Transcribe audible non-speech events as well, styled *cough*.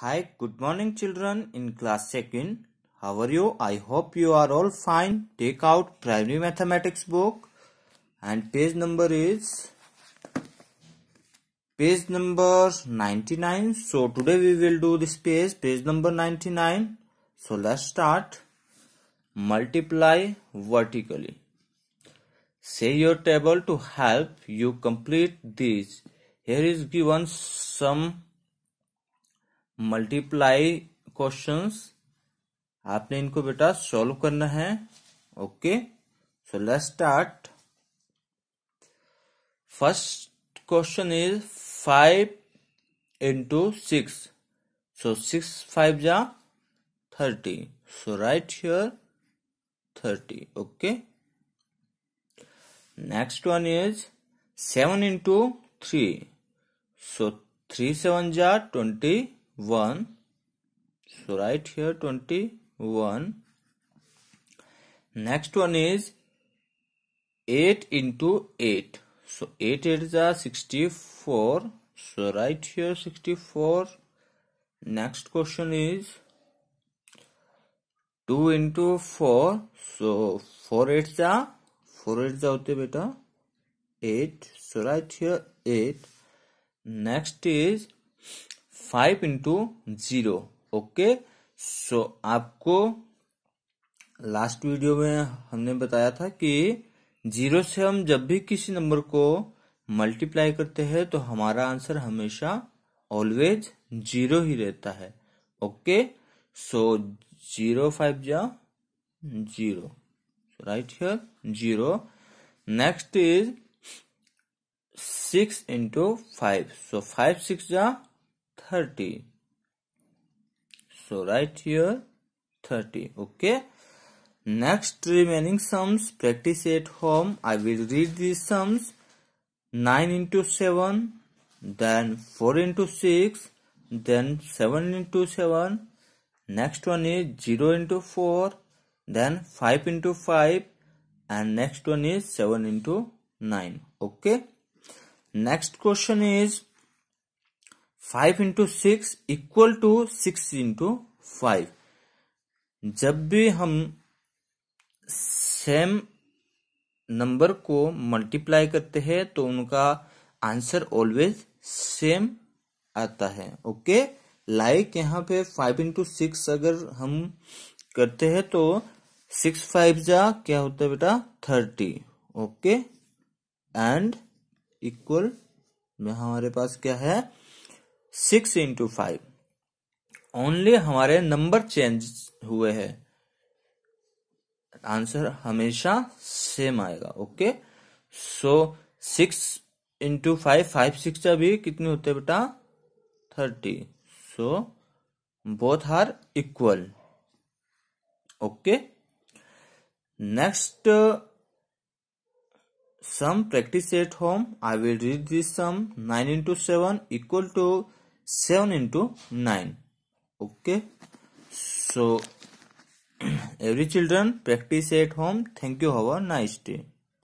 Hi, good morning children in class 2nd. How are you? I hope you are all fine. Take out primary mathematics book and page number is page number 99. So today we will do this page, page number 99. So let's start. Multiply vertically. Say your table to help you complete this. Here is given some multiply questions आपने इनको बेटा solve करना है okay so let's start first question is five into six so six five जा thirty so write here thirty okay next one is seven into three so three seven जा twenty 1 so write here 21 next one is 8 into 8 so 8 is a 64 so write here 64 next question is 2 into 4 so 4 8 a 4 8 होते beta 8 so right here 8 next is five into zero okay so आपको last video में हमने बताया था कि zero से हम जब भी किसी नंबर को मल्टीप्लाई करते हैं तो हमारा आंसर हमेशा ऑलवेज जीरो ही रहता है ओके सो जीरो फाइव जा zero write here zero next is six into five so five six जा 30 so right here 30 okay next remaining sums practice at home i will read these sums 9 into 7 then 4 into 6 then 7 into 7 next one is 0 into 4 then 5 into 5 and next one is 7 into 9 okay next question is five into six equal to six into five जब भी हम same number को multiply करते हैं तो उनका answer always same आता है ओके लाइक यहाँ पे फाइव इंटू सिक्स अगर हम करते हैं तो सिक्स फाइव जा क्या होता है बेटा थर्टी ओके एंड इक्वल में हमारे पास क्या है सिक्स इंटू फाइव ओनली हमारे नंबर चेंज हुए हैं आंसर हमेशा सेम आएगा okay so six into five five six अभी कितने होते हैं बेटा thirty so both are equal okay next some practice at home I will read this sum nine into seven equal to 7 into 9 okay so *clears throat* every children practice at home thank you have a nice day